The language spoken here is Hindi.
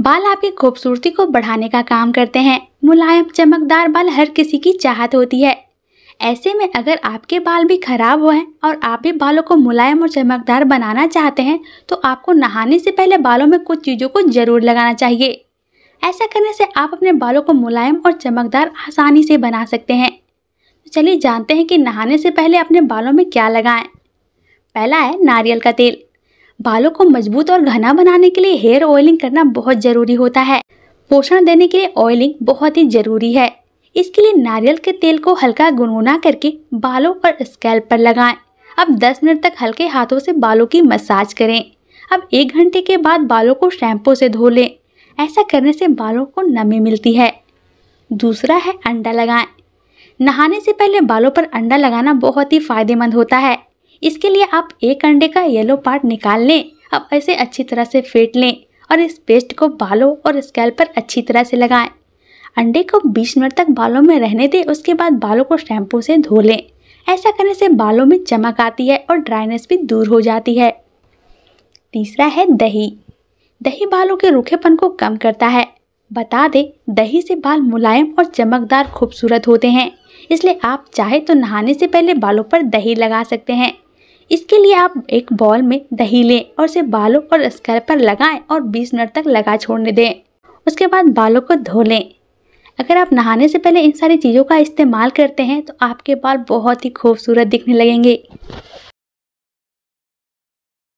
बाल आपकी खूबसूरती को बढ़ाने का काम करते हैं मुलायम चमकदार बाल हर किसी की चाहत होती है ऐसे में अगर आपके बाल भी खराब हुए हैं और आप भी बालों को मुलायम और चमकदार बनाना चाहते हैं तो आपको नहाने से पहले बालों में कुछ चीज़ों को ज़रूर लगाना चाहिए ऐसा करने से आप अपने बालों को मुलायम और चमकदार आसानी से बना सकते हैं तो चलिए जानते हैं कि नहाने से पहले अपने बालों में क्या लगाएं पहला है नारियल का तेल बालों को मजबूत और घना बनाने के लिए हेयर ऑयलिंग करना बहुत ज़रूरी होता है पोषण देने के लिए ऑयलिंग बहुत ही ज़रूरी है इसके लिए नारियल के तेल को हल्का गुनगुना करके बालों और स्कैल्प पर लगाएं। अब 10 मिनट तक हल्के हाथों से बालों की मसाज करें अब एक घंटे के बाद बालों को शैम्पू से धो लें ऐसा करने से बालों को नमी मिलती है दूसरा है अंडा लगाएं। नहाने से पहले बालों पर अंडा लगाना बहुत ही फायदेमंद होता है इसके लिए आप एक अंडे का येलो पार्ट निकाल लें अब ऐसे अच्छी तरह से फेंट लें और इस पेस्ट को बालों और स्कैल पर अच्छी तरह से लगाएं अंडे को 20 मिनट तक बालों में रहने दें उसके बाद बालों को शैम्पू से धो लें ऐसा करने से बालों में चमक आती है और ड्राइनेस भी दूर हो जाती है तीसरा है दही दही बालों के रूखेपन को कम करता है बता दें दही से बाल मुलायम और चमकदार खूबसूरत होते हैं इसलिए आप चाहे तो नहाने से पहले बालों पर दही लगा सकते हैं इसके लिए आप एक बॉल में दही लें और उसे बालों और स्कैल पर लगाएं और 20 मिनट तक लगा छोड़ने दें उसके बाद बालों को धो लें अगर आप नहाने से पहले इन सारी चीज़ों का इस्तेमाल करते हैं तो आपके बाल बहुत ही खूबसूरत दिखने लगेंगे